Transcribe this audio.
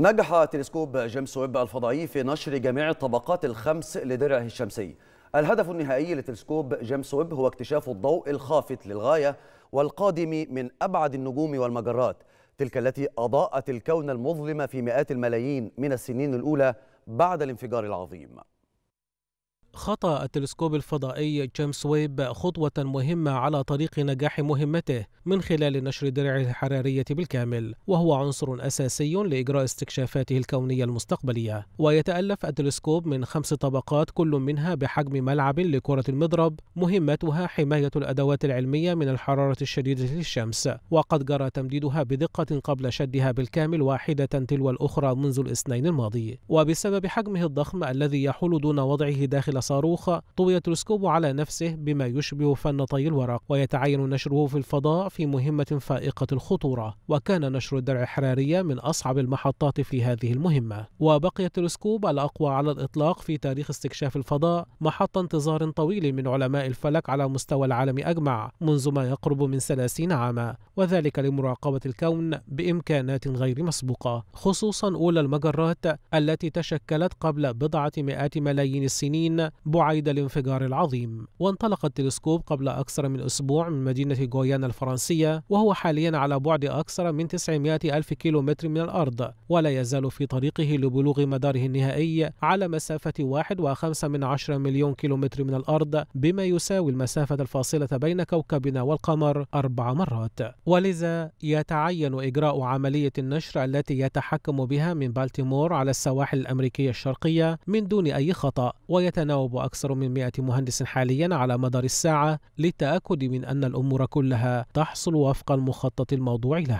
نجح تلسكوب جيمس ويب الفضائي في نشر جميع الطبقات الخمس لدرعه الشمسي الهدف النهائي لتلسكوب جيمس ويب هو اكتشاف الضوء الخافت للغاية والقادم من أبعد النجوم والمجرات تلك التي أضاءت الكون المظلم في مئات الملايين من السنين الأولى بعد الانفجار العظيم خطى التلسكوب الفضائي جيمس ويب خطوة مهمة على طريق نجاح مهمته من خلال نشر درعه الحرارية بالكامل، وهو عنصر أساسي لإجراء استكشافاته الكونية المستقبلية، ويتألف التلسكوب من خمس طبقات كل منها بحجم ملعب لكرة المضرب، مهمتها حماية الأدوات العلمية من الحرارة الشديدة للشمس، وقد جرى تمديدها بدقة قبل شدها بالكامل واحدة تلو الأخرى منذ الاثنين الماضي، وبسبب حجمه الضخم الذي يحول دون وضعه داخل صاروخ طوي تلسكوب على نفسه بما يشبه فن طي الورق ويتعين نشره في الفضاء في مهمة فائقة الخطورة وكان نشر الدرع الحرارية من أصعب المحطات في هذه المهمة وبقي التلسكوب الأقوى على الإطلاق في تاريخ استكشاف الفضاء محط انتظار طويل من علماء الفلك على مستوى العالم أجمع منذ ما يقرب من 30 عاما وذلك لمراقبة الكون بإمكانات غير مسبوقة خصوصا أولى المجرات التي تشكلت قبل بضعة مئات ملايين السنين بعيد الانفجار العظيم وانطلق التلسكوب قبل أكثر من أسبوع من مدينة غويانا الفرنسية وهو حاليا على بعد أكثر من 900 ألف كيلومتر من الأرض ولا يزال في طريقه لبلوغ مداره النهائي على مسافة 1.5 من عشر مليون كيلومتر من الأرض بما يساوي المسافة الفاصلة بين كوكبنا والقمر أربع مرات ولذا يتعين إجراء عملية النشر التي يتحكم بها من بالتيمور على السواحل الأمريكية الشرقية من دون أي خطأ ويتناول يتجاوب أكثر من 100 مهندس حاليا على مدار الساعة للتأكد من أن الأمور كلها تحصل وفق المخطط الموضوع لها